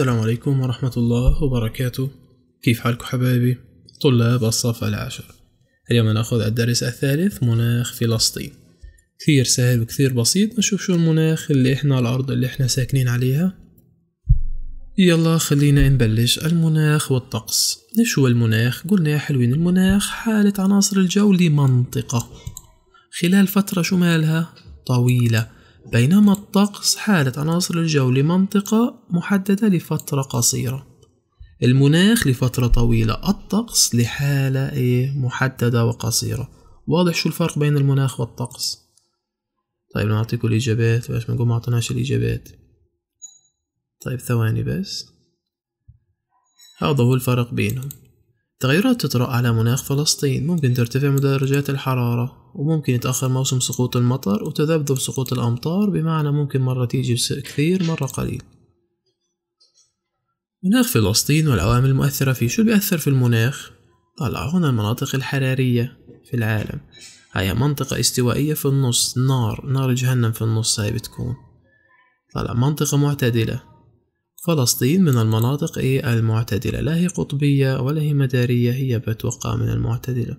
السلام عليكم ورحمة الله وبركاته كيف حالكم حبايبي طلاب الصف العاشر اليوم ناخذ الدرس الثالث مناخ فلسطين كثير سهل وكثير بسيط نشوف شو المناخ اللي احنا الأرض اللي احنا ساكنين عليها يلا خلينا نبلش المناخ والطقس ايش هو المناخ قلنا يا حلوين المناخ حالة عناصر الجو لمنطقة خلال فترة شو مالها طويلة بينما الطقس حالة عناصر الجو لمنطقة محددة لفترة قصيرة المناخ لفترة طويلة الطقس لحالة إيه محددة وقصيرة واضح شو الفرق بين المناخ والطقس طيب نعطيكم الإجابات باش ما نقول ما عطيناش الإجابات طيب ثواني بس هذا هو الفرق بينهم تغيرات تطرأ على مناخ فلسطين ممكن ترتفع درجات الحرارة وممكن يتأخر موسم سقوط المطر وتذبذب سقوط الأمطار بمعنى ممكن مرة تيجي كثير مرة قليل مناخ فلسطين والعوامل المؤثرة فيه شو بيأثر في المناخ؟ طلع هنا المناطق الحرارية في العالم هاي منطقة استوائية في النص نار نار جهنم في النص هاي بتكون طلع منطقة معتدلة فلسطين من المناطق إيه المعتدلة لا هي قطبية ولا هي مدارية هي بتوقع من المعتدلة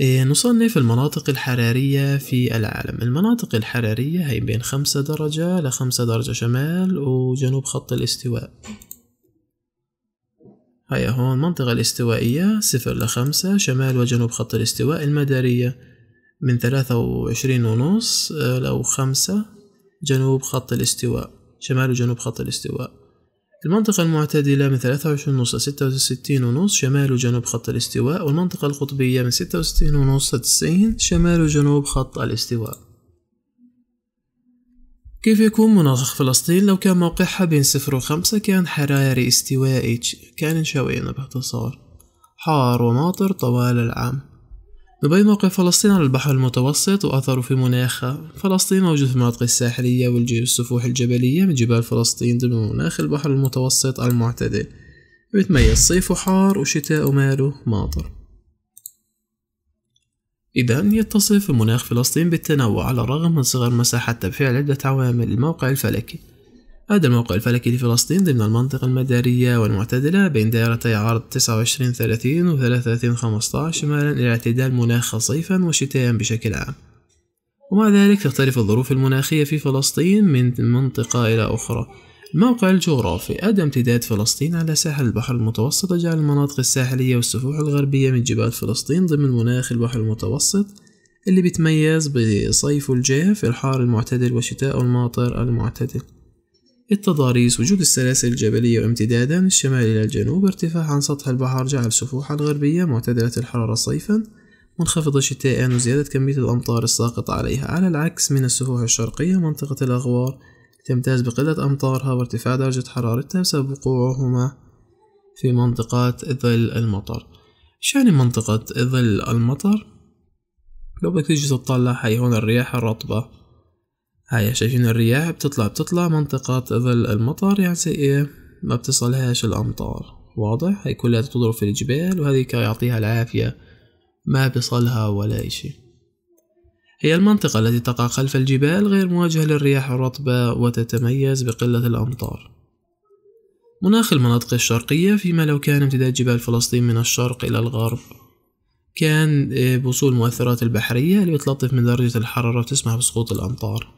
إيه، نصنف المناطق الحرارية في العالم المناطق الحرارية هي بين خمسة درجة لخمسة درجة شمال وجنوب خط الاستواء هيا هون المنطقة الاستوائية صفر لخمسة شمال وجنوب خط الاستواء المدارية من ثلاثة وعشرين ونص لو خمسة جنوب خط الاستواء شمال وجنوب خط الاستواء المنطقة المعتدلة من 23 ونص ل 66 ونص شمال وجنوب خط الاستواء والمنطقة القطبية من 66 ونص ل 90 شمال وجنوب خط الاستواء كيف يكون مناخ فلسطين لو كان موقعها بين 0 و 5 كان حراري استوائي كان شوينا باختصار حار وماطر طوال العام دبي موقع فلسطين على البحر المتوسط وأثره في مناخها فلسطين موجود في المناطق الساحلية والسفوح الجبلية من جبال فلسطين ضمن مناخ البحر المتوسط المعتدل بتميز صيف حار وشتاء ماله ماطر إذا يتصف مناخ فلسطين بالتنوع على الرغم من صغر مساحتها بفعل عدة عوامل الموقع الفلكي هذا الموقع الفلكي لفلسطين ضمن المنطقة المدارية والمعتدلة بين دائرتي عرض 29 30 و 33 15 شمالا إلى اعتدال مناخ صيفا وشتاء بشكل عام ومع ذلك تختلف الظروف المناخية في فلسطين من منطقة إلى أخرى الموقع الجغرافي أدى امتداد فلسطين على ساحل البحر المتوسط جعل المناطق الساحلية والسفوح الغربية من جبال فلسطين ضمن مناخ البحر المتوسط اللي بيتميز بصيف الجاف الحار المعتدل وشتاء الماطر المعتدل التضاريس وجود السلاسل الجبلية وامتدادا من الشمال إلى الجنوب ارتفاع عن سطح البحر جعل السفوح الغربية معتدلة الحرارة صيفا منخفضة شتاء وزيادة كمية الأمطار الساقطة عليها على العكس من السفوح الشرقية منطقة الأغوار تمتاز بقلة أمطارها وارتفاع درجة حرارتها بسبب وقوعهما في منطقة ظل المطر شأن منطقة ظل المطر لو بدك تيجي تطلع هي هون الرياح الرطبة هاي شايفين الرياح بتطلع بتطلع منطقة ظل المطر يعني إيه ما بتصلهاش الأمطار واضح هاي كلها تضرب في الجبال وهذيك يعطيها العافية ما بيصلها ولا إشي هي المنطقة التي تقع خلف الجبال غير مواجهة للرياح الرطبة وتتميز بقلة الأمطار مناخ المناطق الشرقية فيما لو كان امتداد جبال فلسطين من الشرق إلى الغرب كان إيه، بوصول المؤثرات البحرية اللي بتلطف من درجة الحرارة وتسمح بسقوط الأمطار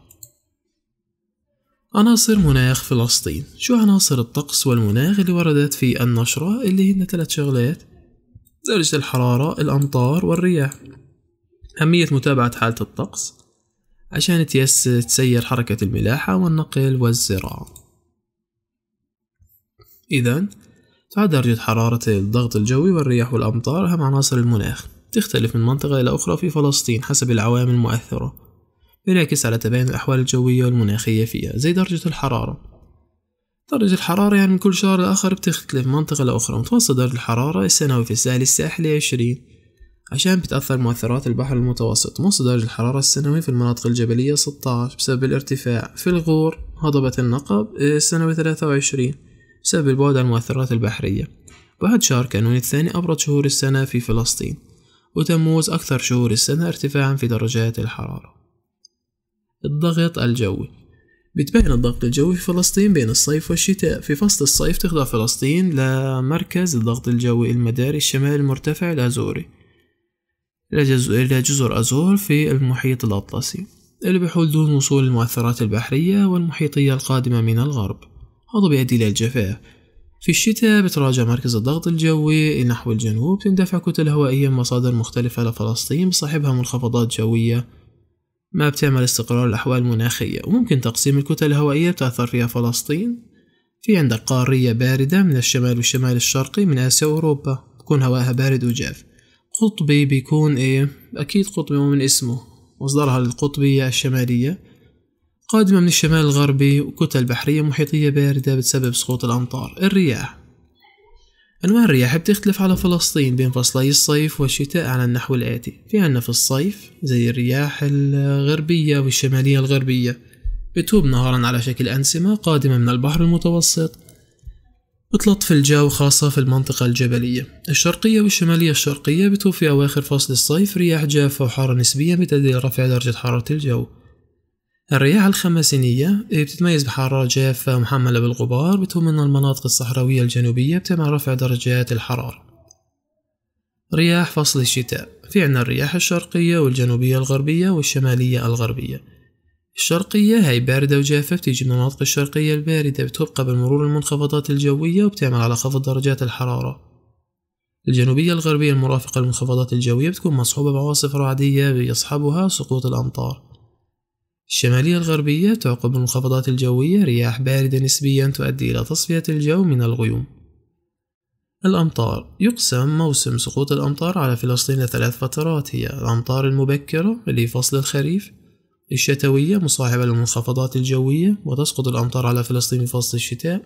عناصر مناخ فلسطين شو عناصر الطقس والمناخ اللي وردت في النشرة اللي هن ثلاث شغلات درجة الحرارة الأمطار والرياح أهمية متابعة حالة الطقس عشان تيس تسير حركة الملاحة والنقل والزراعة إذا تعد درجة حرارة الضغط الجوي والرياح والأمطار أهم عناصر المناخ تختلف من منطقة إلى أخرى في فلسطين حسب العوامل المؤثرة ينعكس على تباين الأحوال الجوية والمناخية فيها زي درجة الحرارة درجة الحرارة يعني من كل شهر لآخر بتختلف منطقة لأخرى متوسط درجة الحرارة السنوي في الساحل الساحلي عشرين عشان بتأثر مؤثرات البحر المتوسط متوسط درجة الحرارة السنوي في المناطق الجبلية 16 بسبب الارتفاع في الغور هضبة النقب آه، السنوي 23 بسبب البعد عن المؤثرات البحرية بعد شهر كانون الثاني أبرد شهور السنة في فلسطين وتموز أكثر شهور السنة ارتفاعا في درجات الحرارة الضغط الجوي بتبين الضغط الجوي في فلسطين بين الصيف والشتاء في فصل الصيف تخضع فلسطين لمركز الضغط الجوي المداري الشمالي المرتفع الأزوري إلى جزر أزور في المحيط الأطلسي البحول دون وصول المؤثرات البحرية والمحيطية القادمة من الغرب هذا بيؤدي إلى الجفاف في الشتاء بتراجع مركز الضغط الجوي نحو الجنوب تندفع كتل هوائية من مصادر مختلفة لفلسطين بصاحبها منخفضات جوية ما بتعمل استقرار الأحوال المناخية وممكن تقسيم الكتل الهوائية بتأثر فيها فلسطين في عندك قارية باردة من الشمال والشمال الشرقي من آسيا وأوروبا بكون هواها بارد وجاف قطبي بيكون إيه أكيد قطبي مو من اسمه مصدرها القطبية الشمالية قادمة من الشمال الغربي وكتل بحرية محيطية باردة بتسبب سقوط الأمطار الرياح أنواع الرياح بتختلف على فلسطين بين فصلي الصيف والشتاء على النحو الآتي في عنا في الصيف زي الرياح الغربية والشمالية الغربية بتوب نهارا على شكل أنسمة قادمة من البحر المتوسط بتلطف الجو خاصة في المنطقة الجبلية الشرقية والشمالية الشرقية بتوب في أواخر فصل الصيف رياح جافة وحارة نسبيا بتؤدي لرفع درجة حرارة الجو الرياح الخمسينية إيه، بتتميز بحرارة جافة محملة بالغبار بتهمنا المناطق الصحراوية الجنوبية بتمع رفع درجات الحرارة رياح فصل الشتاء في عنا الرياح الشرقية والجنوبية الغربية والشمالية الغربية الشرقية هاي باردة وجافة بتيجي من المناطق الشرقية الباردة بتبقى بالمرور المنخفضات الجوية وبتعمل على خفض درجات الحرارة الجنوبية الغربية المرافقة للمنخفضات الجوية بتكون مصحوبة بعواصف رعدية بيصحبها سقوط الأمطار الشمالية الغربية تعقب المنخفضات الجوية رياح باردة نسبيا تؤدي إلى تصفية الجو من الغيوم الأمطار يقسم موسم سقوط الأمطار على فلسطين لثلاث فترات هي الأمطار المبكرة اللي فصل الخريف الشتوية مصاحبة للمنخفضات الجوية وتسقط الأمطار على فلسطين في فصل الشتاء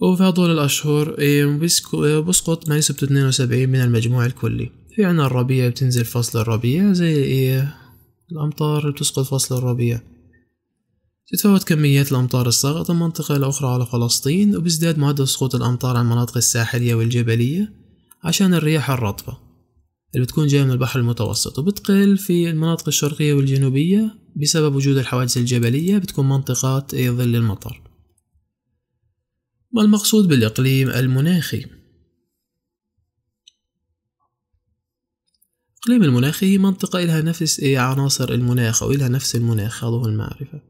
وفي هذول الأشهر إيه، إيه، بسقط ما يسبت 72 من المجموع الكلي في عنا الربيع بتنزل فصل الربيع زي إيه، الأمطار بتسقط فصل الربيع تتفاوت كميات الأمطار الساقطة من منطقة لأخرى على فلسطين وبيزداد معدل سقوط الأمطار على المناطق الساحلية والجبلية عشان الرياح الرطبة اللي بتكون جاية من البحر المتوسط وبتقل في المناطق الشرقية والجنوبية بسبب وجود الحواجز الجبلية بتكون منطقات ظل المطر ما المقصود بالإقليم المناخي؟ الإقليم المناخي هي منطقة إلها نفس إيه، عناصر المناخ أو إلها نفس المناخ هذا هو المعرفة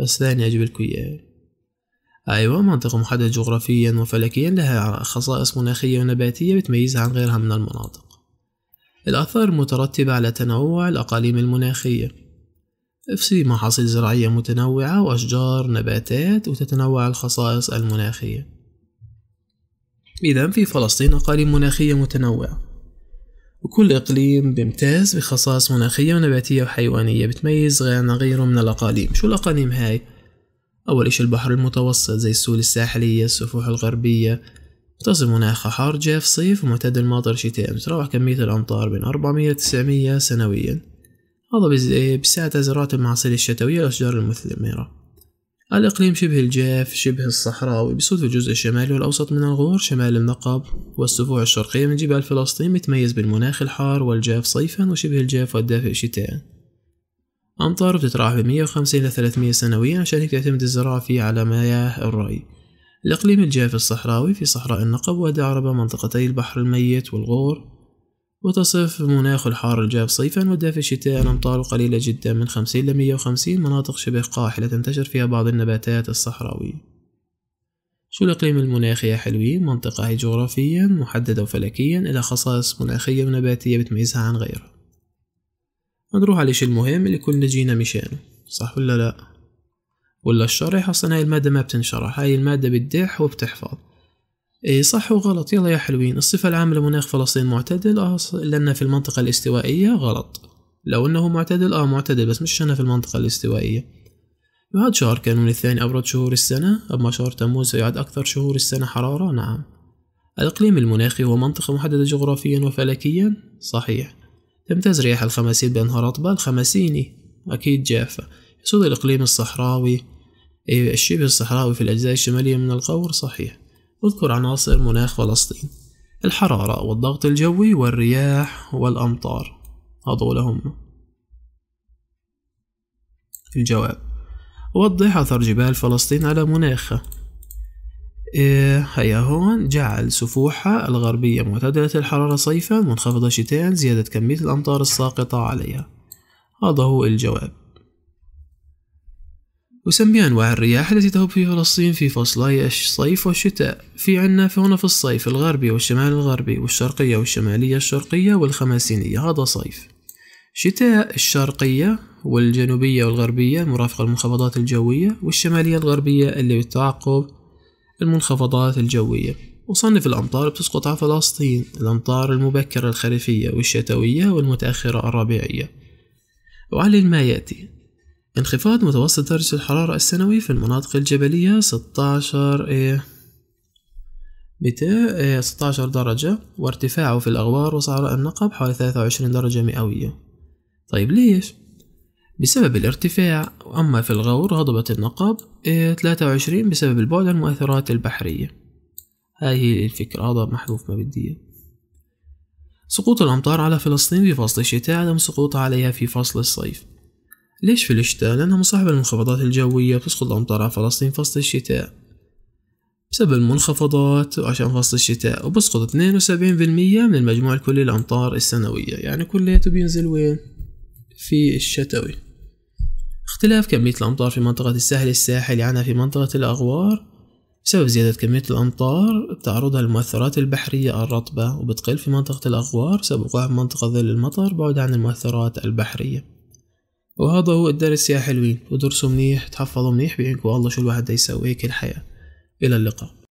بس ثاني أجيب لكم إياه أيوة منطقة محددة جغرافيا وفلكيا لها خصائص مناخية ونباتية بتميزها عن غيرها من المناطق الآثار المترتبة على تنوع الأقاليم المناخية افسي محاصيل زراعية متنوعة وأشجار نباتات وتتنوع الخصائص المناخية إذا في فلسطين أقاليم مناخية متنوعة وكل إقليم بيمتاز بخصائص مناخية ونباتية وحيوانية بتميز عن غيره من الأقاليم شو الأقاليم هاي؟ أول إشي البحر المتوسط زي السول الساحلية السفوح الغربية تصل مناخها حار جاف صيف ومعتدل المطر شتاء تتراوح كمية الأمطار بين 400 إلى 900 سنويا هذا بيساعد زراعة المحاصيل الشتوية والأشجار المثمرة الإقليم شبه الجاف شبه الصحراوي بصوت الجزء الشمالي والأوسط من الغور شمال النقب والسفوع الشرقية من جبال فلسطين متميز بالمناخ الحار والجاف صيفا وشبه الجاف والدافئ شتاء أمطاره بتتراوح من 150 إلى 300 سنويا عشان هيك تعتمد الزراعة فيه على مياه الري الإقليم الجاف الصحراوي في صحراء النقب وادي عربة منطقتي البحر الميت والغور وتصف مناخ الحار الجاف صيفا والدافئ الشتاء الأمطار قليلة جدا من 50 ل 150 مناطق شبه قاحلة تنتشر فيها بعض النباتات الصحراوية شو الإقليم المناخي يا حلوين منطقة هي جغرافيا محددة وفلكيا إلى خصائص مناخية ونباتية بتميزها عن غيرها نروح على الشيء المهم اللي كلنا جينا مشانه صح ولا لأ ولا الشرح أصلا هاي المادة ما بتنشرح هاي المادة بتدح وبتحفظ إيه صح وغلط يلا يا حلوين الصفة العامة لمناخ فلسطين معتدل اه لان في المنطقة الاستوائية غلط لو أنه معتدل اه معتدل بس مش أنا في المنطقة الاستوائية يعد شهر كانون الثاني أبرد شهور السنة أما شهر تموز سيعد أكثر شهور السنة حرارة نعم الإقليم المناخي هو منطقة محددة جغرافيا وفلكيا صحيح تمتاز رياح الخماسين بأنهار أطباء الخماسيني أكيد جافة يسود الإقليم الصحراوي إيه، الشبه الصحراوي في الأجزاء الشمالية من القور صحيح اذكر عناصر مناخ فلسطين الحرارة والضغط الجوي والرياح والأمطار هذول هم الجواب وضح أثر جبال فلسطين على مناخها إيه هيا هون جعل سفوحها الغربية معتدلة الحرارة صيفا منخفضة شتاء زيادة كمية الأمطار الساقطة عليها هذا هو الجواب وسمي أنواع الرياح التي تهب في فلسطين في فصلي الصيف والشتاء في عنا هنا في الصيف الغربي والشمال الغربي والشرقية والشمالية الشرقية والخماسينية هذا صيف شتاء الشرقية والجنوبية والغربية مرافقة المنخفضات الجوية والشمالية الغربية اللي بتعقب المنخفضات الجوية وصنف الأمطار بتسقط على فلسطين الأمطار المبكرة الخريفية والشتوية والمتأخرة الربيعية وعلى ما يأتي انخفاض متوسط درجة الحرارة السنوي في المناطق الجبلية 16 إيه 16 إيه، درجة وارتفاعه في الأغوار وصحراء النقب حوالي 23 درجة مئوية طيب ليش؟ بسبب الارتفاع أما في الغور هضبة النقب 23 إيه، بسبب البعد المؤثرات البحرية هاي هي الفكرة هذا محذوف ما بدي سقوط الأمطار على فلسطين في فصل الشتاء عدم سقوطها عليها في فصل الصيف ليش في الشتاء؟ لأنها مصاحبة للمنخفضات الجوية بتسقط الأمطار على فلسطين في فصل الشتاء بسبب المنخفضات وعشان فصل الشتاء وبسقط 72% من المجموع الكلي الأمطار السنوية يعني كليته بينزل وين؟ في الشتوي اختلاف كمية الأمطار في منطقة الساحل الساحلي عنها في منطقة الأغوار بسبب زيادة كمية الأمطار تعرضها للمؤثرات البحرية الرطبة وبتقل في منطقة الأغوار بسبب وقوعها منطقة ظل المطر بعد عن المؤثرات البحرية وهذا هو الدرس يا حلوين ودرسوا منيح تحفظوا منيح بعينكم والله شو الواحد يسوي هيك الحياة إلى اللقاء